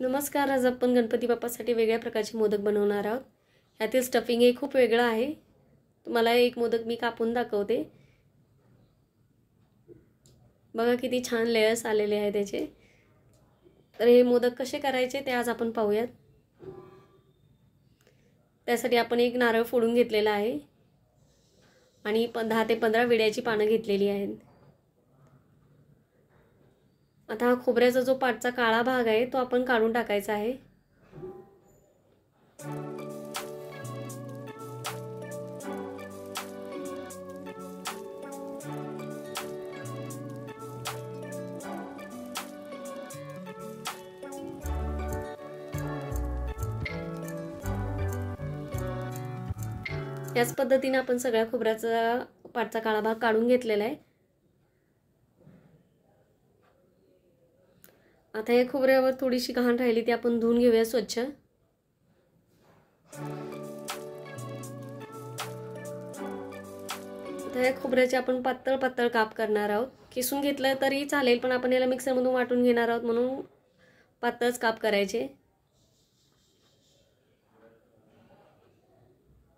नमस्कार आज आपण गणपती बाप्पासाठी वेगळ्या प्रकारचे मोदक बनवणार आहोत यातील स्टफिंग खूप वेगळं आहे तुम्हाला एक मोदक मी कापून दाखवते बघा किती छान लेयर्स आलेले आहे त्याचे तर हे मोदक कसे करायचे ते आज आपण पाहूयात त्यासाठी आपण एक नारळ फोडून घेतलेला आहे आणि प दहा ते पंधरा विड्याची पानं घेतलेली आहेत आता हा खोबऱ्याचा जो पाठचा काळा भाग आहे तो आपण काढून टाकायचा आहे याच पद्धतीने आपण सगळ्या खोबऱ्याचा पाठचा काळा भाग काढून घेतलेला आहे आता या खोबऱ्यावर थोडीशी घाण राहिली ती आपण धुवून घेऊया स्वच्छ आता या खोबऱ्याचे आपण पातळ पातळ काप करणार आहोत किसून घेतलं तरी चालेल पण आपण याला मिक्सरमधून वाटून घेणार आहोत म्हणून पातळच काप करायचे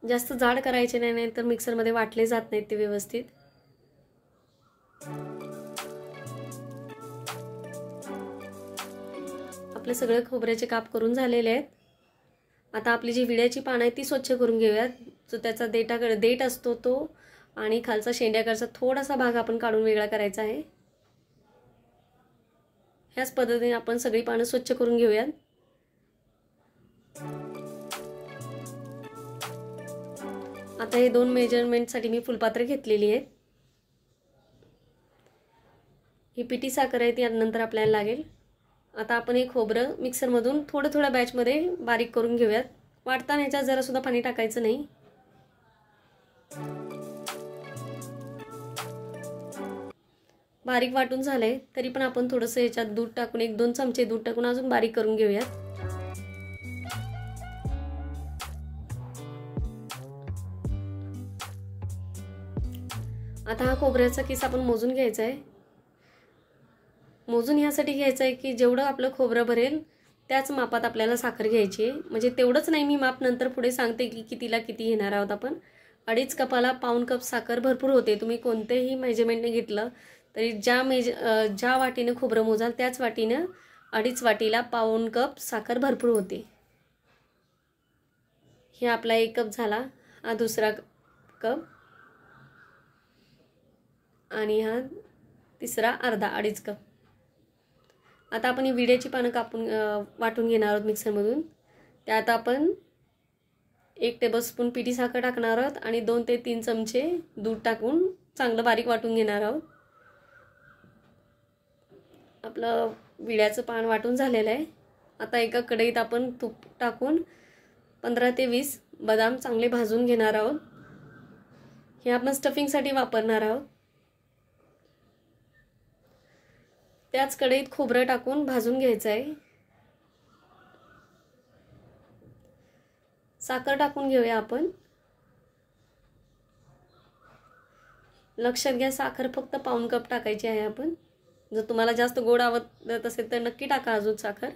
जास्त जाड करायचे नाही नाही तर मिक्सरमध्ये वाटले जात नाहीत ते व्यवस्थित आपले सगळे खोबऱ्याचे काप करून झालेले आहेत आता आपली जी विड्याची पानं आहेत ती स्वच्छ करून घेऊयात जो त्याचा देटा देठ असतो तो आणि खालचा शेंड्याकडचा थोडासा भाग आपण काढून वेगळा करायचा आहे ह्याच पद्धतीने आपण सगळी पानं स्वच्छ करून घेऊयात आता हे दोन मेजरमेंटसाठी मी फुलपात्र घेतलेली आहेत ही पिटी साखर आहे ती नंतर आपल्याला लागेल आता आपण हे खोबरं मिक्सरमधून थोडं थोड्या बॅचमध्ये बारीक करून घेऊयात वाटताना ह्याच्यात जरासुद्धा पाणी टाकायचं नाही बारीक वाटून झालंय तरी पण आपण थोडंसं याच्यात दूध टाकून एक दोन चमचे दूध टाकून अजून बारीक करून घेऊयात आता हा खोबऱ्याचा किस आपण मोजून घ्यायचा आहे मोजून ह्यासाठी घ्यायचं आहे की जेवढं आपलं खोबरं भरेल त्याच मापात आपल्याला साखर घ्यायची आहे म्हणजे तेवढंच नाही मी माप नंतर पुढे सांगते की कितीला किती घेणार आहोत आपण अडीच कपाला पाऊन कप साखर भरपूर होते तुम्ही कोणतेही मेजरमेंटने घेतलं तरी ज्या मेज ज्या वाटीनं खोबरं मोजाल त्याच वाटीनं अडीच वाटीला पाऊन कप साखर भरपूर होते हे आपला एक कप झाला हा दुसरा कप आणि हा तिसरा अर्धा अडीच कप आता आपण ही विड्याची पानं कापून वाटून घेणार आहोत मिक्सरमधून त्यात आपण एक टेबलस्पून पिठी साखर टाकणार आहोत आणि दोन ते तीन चमचे दूध टाकून चांगलं बारीक वाटून घेणार आहोत आपलं विड्याचं पान वाटून झालेलं आहे आता एका कढईत आपण तूप टाकून पंधरा ते वीस बदाम चांगले भाजून घेणार आहोत हे आपण स्टफिंगसाठी वापरणार आहोत त्याच कढईत खोबरं टाकून भाजून घ्यायचं आहे साखर टाकून घेऊया आपण लक्षात घ्या साखर फक्त पाऊन कप टाकायची आहे आपण जर तुम्हाला जास्त गोड आवडत असेल तर नक्की टाका अजून साखर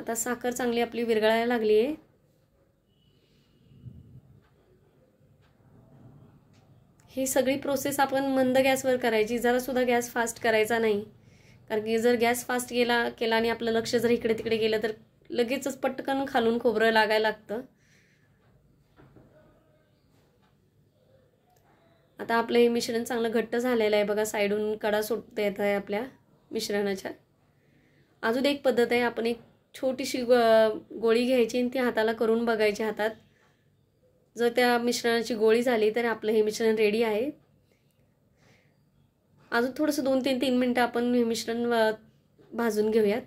आता साखर चांगली आपली विरघळायला लागली आहे ही सगळी प्रोसेस आपण मंद गॅसवर करायची जरासुद्धा गॅस फास्ट करायचा नाही कारण की जर गॅस फास्ट गेला केला आणि आपलं लक्ष जर इकडे तिकडे गेलं तर लगेचच पटकन खालून खोबरं लागायला लागतं आता आपलं हे मिश्रण चांगलं घट्ट झालेलं आहे बघा साईडून कडा सुटता येत आहे आपल्या मिश्रणाच्या अजून एक पद्धत आहे आपण एक छोटीशी गोळी घ्यायची आणि ती हाताला करून बघायची हातात जर त्या मिश्रणाची गोळी झाली तर आपलं हे मिश्रण रेडी आहे अजून थोडंसं दोन तीन तीन मिनटं आपण हे मिश्रण भाजून घेऊयात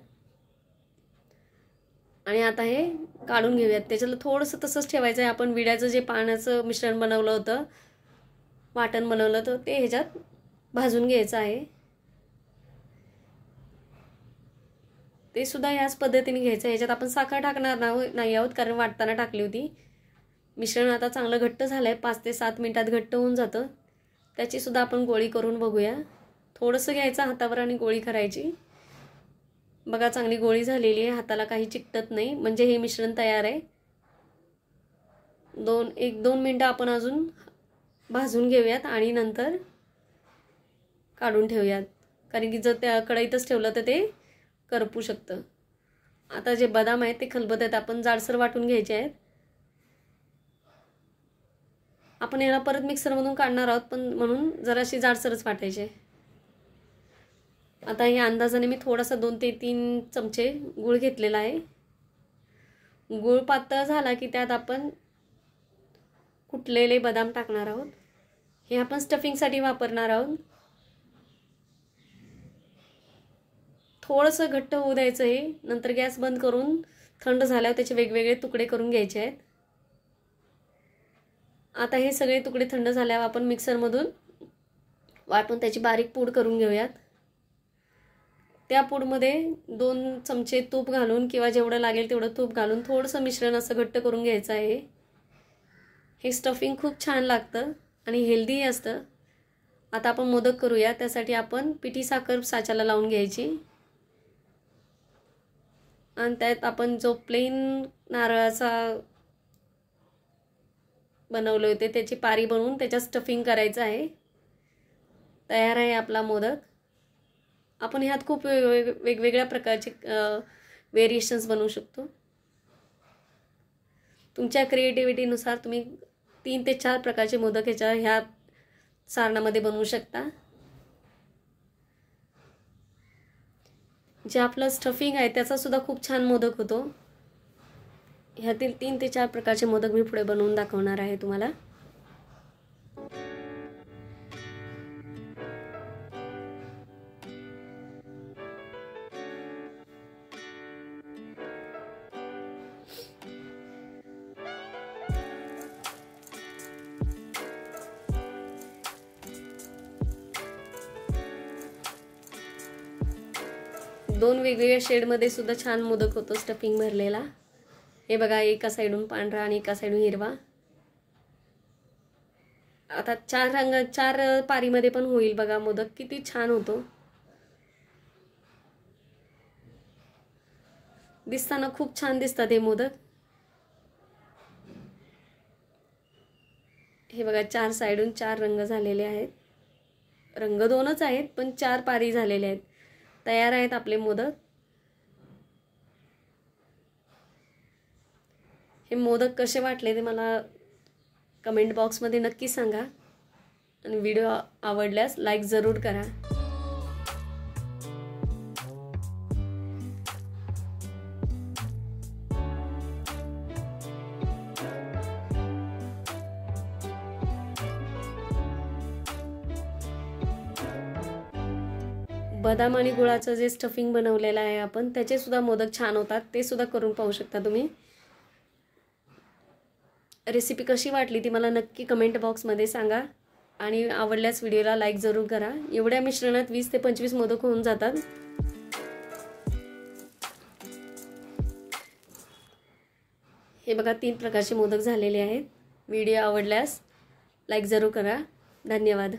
आणि आता हे काढून घेऊयात त्याच्याला थोडंसं तसंच ठेवायचं आहे आपण विड्याचं जे पाण्याचं मिश्रण बनवलं होतं वाटण बनवलं होतं ते ह्याच्यात भाजून घ्यायचं आहे ते सुद्धा ह्याच पद्धतीने घ्यायचं ह्याच्यात आपण साखर टाकणार नाही आहोत कारण वाटताना टाकली होती मिश्रण आता चांगलं घट्ट झालं आहे पाच ते सात मिनटात घट्ट होऊन जातं त्याचीसुद्धा आपण गोळी करून बघूया थोडंसं घ्यायचं हातावर आणि गोळी करायची बघा चांगली गोळी झालेली आहे हाताला काही चिकटत नाही म्हणजे हे मिश्रण तयार आहे दोन एक दोन मिनटं आपण अजून भाजून घेऊयात आणि नंतर काढून ठेवूयात कारण की जर त्या कढईतच ठेवलं तर ते करपू शकतं आता जे बदाम आहेत ते खलबत आहेत आपण जाडसर वाटून घ्यायचे आहेत आपण याला परत मिक्सरमधून काढणार आहोत पण म्हणून जराशी जाडसरच वाटायचे आता हे अंदाजाने मी थोडासा दोन ते तीन चमचे गूळ घेतलेला आहे गूळ पातळ झाला की त्यात आपण कुटलेले बदाम टाकणार आहोत हे आपण स्टफिंगसाठी वापरणार आहोत थोडंसं घट्ट होऊ द्यायचं हे नंतर गॅस बंद करून थंड झाल्यावर त्याचे वेगवेगळे तुकडे करून घ्यायचे आहेत आता हे सगळे तुकडे थंड झाल्यावर आपण मिक्सरमधून वाटून त्याची बारीक पूड करून घेऊयात त्या पूडमध्ये दोन चमचे तूप घालून किंवा जेवढं लागेल तेवढं तूप घालून थोडंसं मिश्रण असं घट्ट करून घ्यायचं आहे हे स्टफिंग खूप छान लागतं आणि हेल्दीही असतं आता आपण मोदक करूया त्यासाठी आपण पिठी साखर साच्याला लावून घ्यायची आणि त्यात आपण जो प्लेन नारळाचा बनवले होते त्याची पारी बनवून त्याच्यात स्टफिंग करायचं आहे तयार आहे आपला मोदक आपण ह्यात खूप वेगवेग वेगवेगळ्या प्रकारचे व्हेरिएशन्स बनवू शकतो तुमच्या क्रिएटिव्हिटीनुसार तुम्ही तीन ते चार प्रकारचे मोदक ह्याच्या ह्या सारणामध्ये बनवू शकता जे आपलं स्टफिंग आहे त्याचासुद्धा खूप छान मोदक होतो ह्यातील तीन ते चार प्रकारचे मोदक मी पुढे बनवून दाखवणार आहे तुम्हाला दोन वेगवेगळ्या शेडमध्ये सुद्धा छान मोदक होतो स्टफिंग भरलेला हे बघा एका साईडून पांढरा आणि एका साईडून हिरवा आता चार रंग चार पारीमध्ये पण होईल बघा मोदक किती छान होतो दिसताना खूप छान दिसतात हे मोदक हे बघा चार साईडून चार रंग झालेले आहेत रंग दोनच आहेत पण चार पारी झालेले आहेत तयार आहेत आपले मोदक हे मोदक कसे वाटले ते मला कमेंट बॉक्समध्ये नक्की सांगा आणि व्हिडिओ आवडल्यास लाईक जरूर करा बदाम आणि गुळाचं जे स्टफिंग बनवलेलं आहे आपण त्याचे सुद्धा मोदक छान होतात ते सुद्धा करून पाहू शकता तुम्ही रेसिपी कशी वाटली ती मला नक्की कमेंट बॉक्समध्ये सांगा आणि आवडल्यास व्हिडिओला लाईक जरूर करा एवढ्या मिश्रणात वीस ते पंचवीस मोदक होऊन जातात हे बघा तीन प्रकारचे मोदक झालेले आहेत व्हिडिओ आवडल्यास लाईक जरूर करा धन्यवाद